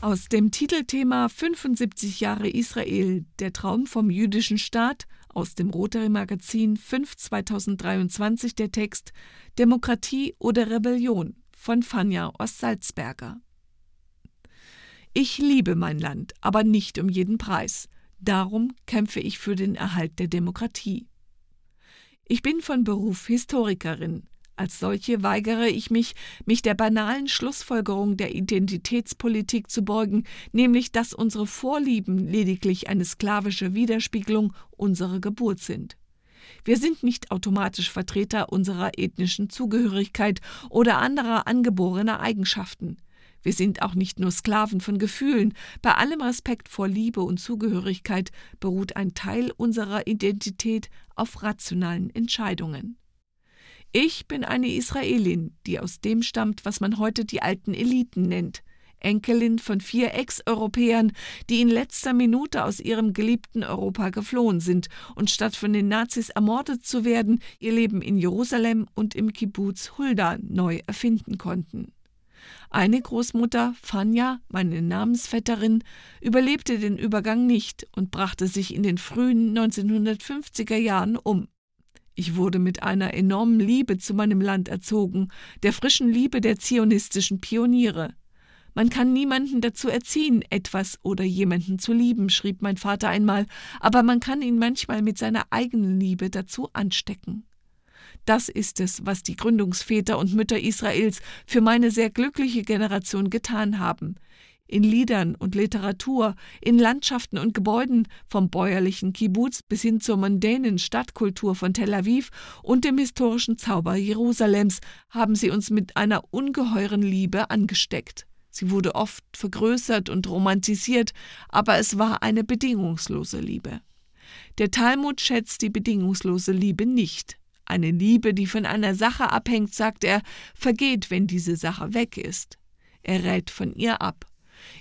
Aus dem Titelthema 75 Jahre Israel, der Traum vom jüdischen Staat, aus dem Rotary Magazin 5 2023 der Text Demokratie oder Rebellion von Fanja Ostsalzberger. Ich liebe mein Land, aber nicht um jeden Preis. Darum kämpfe ich für den Erhalt der Demokratie. Ich bin von Beruf Historikerin. Als solche weigere ich mich, mich der banalen Schlussfolgerung der Identitätspolitik zu beugen, nämlich dass unsere Vorlieben lediglich eine sklavische Widerspiegelung unserer Geburt sind. Wir sind nicht automatisch Vertreter unserer ethnischen Zugehörigkeit oder anderer angeborener Eigenschaften. Wir sind auch nicht nur Sklaven von Gefühlen. Bei allem Respekt vor Liebe und Zugehörigkeit beruht ein Teil unserer Identität auf rationalen Entscheidungen. Ich bin eine Israelin, die aus dem stammt, was man heute die alten Eliten nennt. Enkelin von vier Ex-Europäern, die in letzter Minute aus ihrem geliebten Europa geflohen sind und statt von den Nazis ermordet zu werden, ihr Leben in Jerusalem und im Kibbuz Hulda neu erfinden konnten. Eine Großmutter, Fania, meine Namensvetterin, überlebte den Übergang nicht und brachte sich in den frühen 1950er Jahren um. Ich wurde mit einer enormen Liebe zu meinem Land erzogen, der frischen Liebe der zionistischen Pioniere. Man kann niemanden dazu erziehen, etwas oder jemanden zu lieben, schrieb mein Vater einmal, aber man kann ihn manchmal mit seiner eigenen Liebe dazu anstecken. Das ist es, was die Gründungsväter und Mütter Israels für meine sehr glückliche Generation getan haben in Liedern und Literatur, in Landschaften und Gebäuden vom bäuerlichen Kibbutz bis hin zur mondänen Stadtkultur von Tel Aviv und dem historischen Zauber Jerusalems haben sie uns mit einer ungeheuren Liebe angesteckt. Sie wurde oft vergrößert und romantisiert, aber es war eine bedingungslose Liebe. Der Talmud schätzt die bedingungslose Liebe nicht. Eine Liebe, die von einer Sache abhängt, sagt er, vergeht, wenn diese Sache weg ist. Er rät von ihr ab.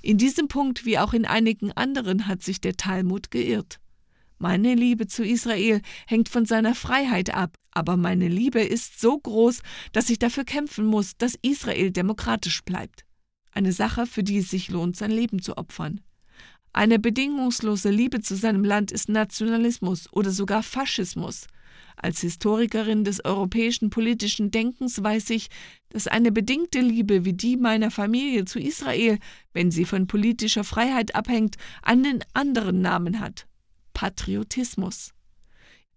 In diesem Punkt wie auch in einigen anderen hat sich der Talmud geirrt. Meine Liebe zu Israel hängt von seiner Freiheit ab, aber meine Liebe ist so groß, dass ich dafür kämpfen muss, dass Israel demokratisch bleibt. Eine Sache, für die es sich lohnt, sein Leben zu opfern. Eine bedingungslose Liebe zu seinem Land ist Nationalismus oder sogar Faschismus. Als Historikerin des europäischen politischen Denkens weiß ich, dass eine bedingte Liebe wie die meiner Familie zu Israel, wenn sie von politischer Freiheit abhängt, einen anderen Namen hat Patriotismus.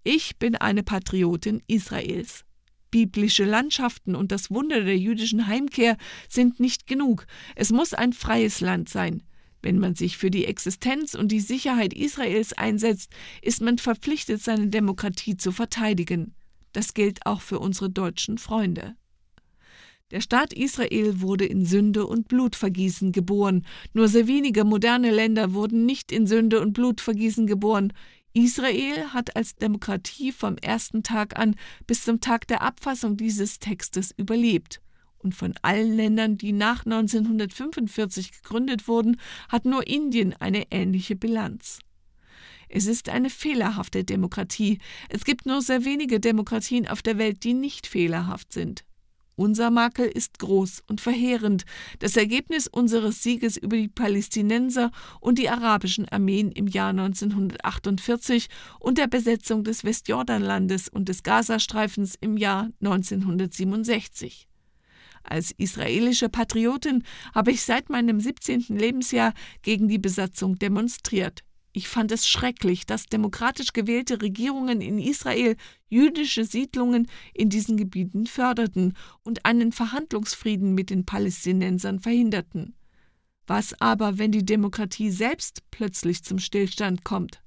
Ich bin eine Patriotin Israels. Biblische Landschaften und das Wunder der jüdischen Heimkehr sind nicht genug. Es muss ein freies Land sein. Wenn man sich für die Existenz und die Sicherheit Israels einsetzt, ist man verpflichtet, seine Demokratie zu verteidigen. Das gilt auch für unsere deutschen Freunde. Der Staat Israel wurde in Sünde und Blutvergießen geboren. Nur sehr wenige moderne Länder wurden nicht in Sünde und Blutvergießen geboren. Israel hat als Demokratie vom ersten Tag an bis zum Tag der Abfassung dieses Textes überlebt. Und von allen Ländern, die nach 1945 gegründet wurden, hat nur Indien eine ähnliche Bilanz. Es ist eine fehlerhafte Demokratie. Es gibt nur sehr wenige Demokratien auf der Welt, die nicht fehlerhaft sind. Unser Makel ist groß und verheerend, das Ergebnis unseres Sieges über die Palästinenser und die arabischen Armeen im Jahr 1948 und der Besetzung des Westjordanlandes und des Gazastreifens im Jahr 1967. Als israelische Patriotin habe ich seit meinem 17. Lebensjahr gegen die Besatzung demonstriert. Ich fand es schrecklich, dass demokratisch gewählte Regierungen in Israel jüdische Siedlungen in diesen Gebieten förderten und einen Verhandlungsfrieden mit den Palästinensern verhinderten. Was aber, wenn die Demokratie selbst plötzlich zum Stillstand kommt?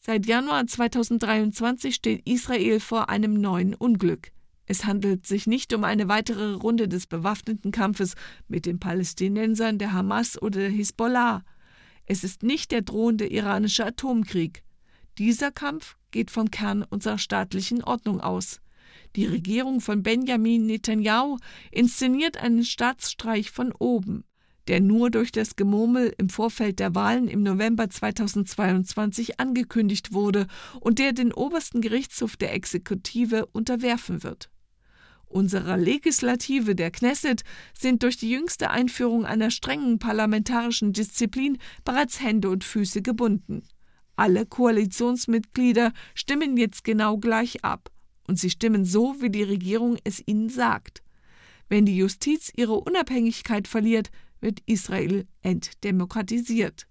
Seit Januar 2023 steht Israel vor einem neuen Unglück. Es handelt sich nicht um eine weitere Runde des bewaffneten Kampfes mit den Palästinensern der Hamas oder der Hisbollah. Es ist nicht der drohende iranische Atomkrieg. Dieser Kampf geht vom Kern unserer staatlichen Ordnung aus. Die Regierung von Benjamin Netanyahu inszeniert einen Staatsstreich von oben, der nur durch das Gemurmel im Vorfeld der Wahlen im November 2022 angekündigt wurde und der den obersten Gerichtshof der Exekutive unterwerfen wird unserer Legislative, der Knesset, sind durch die jüngste Einführung einer strengen parlamentarischen Disziplin bereits Hände und Füße gebunden. Alle Koalitionsmitglieder stimmen jetzt genau gleich ab. Und sie stimmen so, wie die Regierung es ihnen sagt. Wenn die Justiz ihre Unabhängigkeit verliert, wird Israel entdemokratisiert.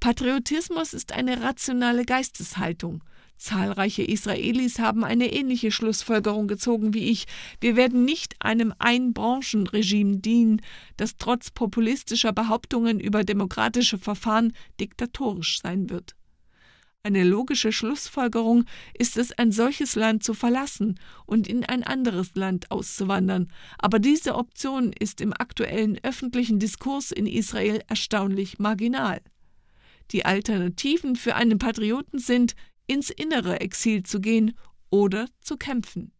Patriotismus ist eine rationale Geisteshaltung. Zahlreiche Israelis haben eine ähnliche Schlussfolgerung gezogen wie ich. Wir werden nicht einem Einbranchenregime dienen, das trotz populistischer Behauptungen über demokratische Verfahren diktatorisch sein wird. Eine logische Schlussfolgerung ist es, ein solches Land zu verlassen und in ein anderes Land auszuwandern, aber diese Option ist im aktuellen öffentlichen Diskurs in Israel erstaunlich marginal. Die Alternativen für einen Patrioten sind ins innere Exil zu gehen oder zu kämpfen.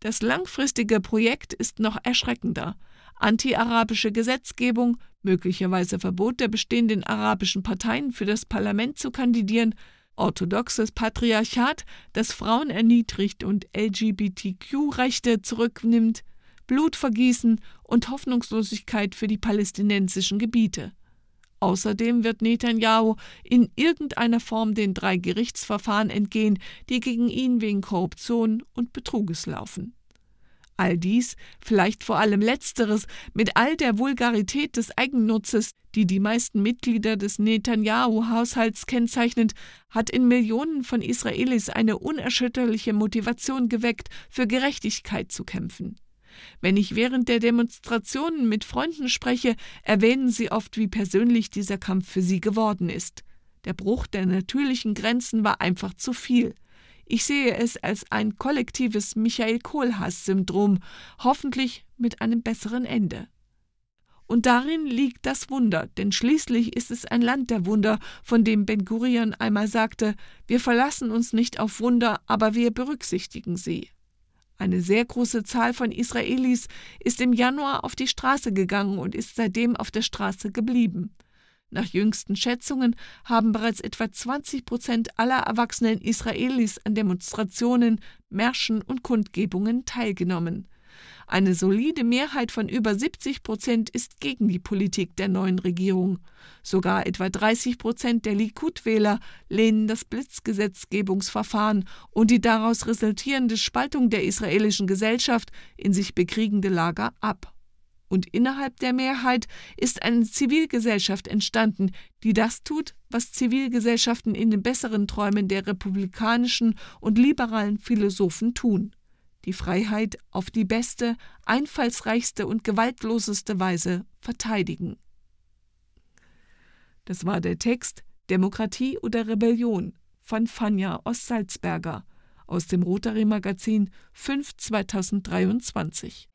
Das langfristige Projekt ist noch erschreckender. Anti-arabische Gesetzgebung, möglicherweise Verbot der bestehenden arabischen Parteien für das Parlament zu kandidieren, orthodoxes Patriarchat, das Frauen erniedrigt und LGBTQ-Rechte zurücknimmt, Blutvergießen und Hoffnungslosigkeit für die palästinensischen Gebiete. Außerdem wird Netanyahu in irgendeiner Form den drei Gerichtsverfahren entgehen, die gegen ihn wegen Korruption und Betruges laufen. All dies, vielleicht vor allem letzteres, mit all der Vulgarität des Eigennutzes, die die meisten Mitglieder des Netanyahu-Haushalts kennzeichnet, hat in Millionen von Israelis eine unerschütterliche Motivation geweckt, für Gerechtigkeit zu kämpfen. Wenn ich während der Demonstrationen mit Freunden spreche, erwähnen sie oft, wie persönlich dieser Kampf für sie geworden ist. Der Bruch der natürlichen Grenzen war einfach zu viel. Ich sehe es als ein kollektives Michael Kohlhaas-Syndrom, hoffentlich mit einem besseren Ende. Und darin liegt das Wunder, denn schließlich ist es ein Land der Wunder, von dem Ben Gurion einmal sagte, wir verlassen uns nicht auf Wunder, aber wir berücksichtigen sie. Eine sehr große Zahl von Israelis ist im Januar auf die Straße gegangen und ist seitdem auf der Straße geblieben. Nach jüngsten Schätzungen haben bereits etwa 20 Prozent aller erwachsenen Israelis an Demonstrationen, Märschen und Kundgebungen teilgenommen. Eine solide Mehrheit von über 70 Prozent ist gegen die Politik der neuen Regierung. Sogar etwa 30 Prozent der Likud-Wähler lehnen das Blitzgesetzgebungsverfahren und die daraus resultierende Spaltung der israelischen Gesellschaft in sich bekriegende Lager ab. Und innerhalb der Mehrheit ist eine Zivilgesellschaft entstanden, die das tut, was Zivilgesellschaften in den besseren Träumen der republikanischen und liberalen Philosophen tun die Freiheit auf die beste, einfallsreichste und gewaltloseste Weise verteidigen. Das war der Text Demokratie oder Rebellion von Fanja aus Salzberger aus dem Rotary Magazin 5 2023.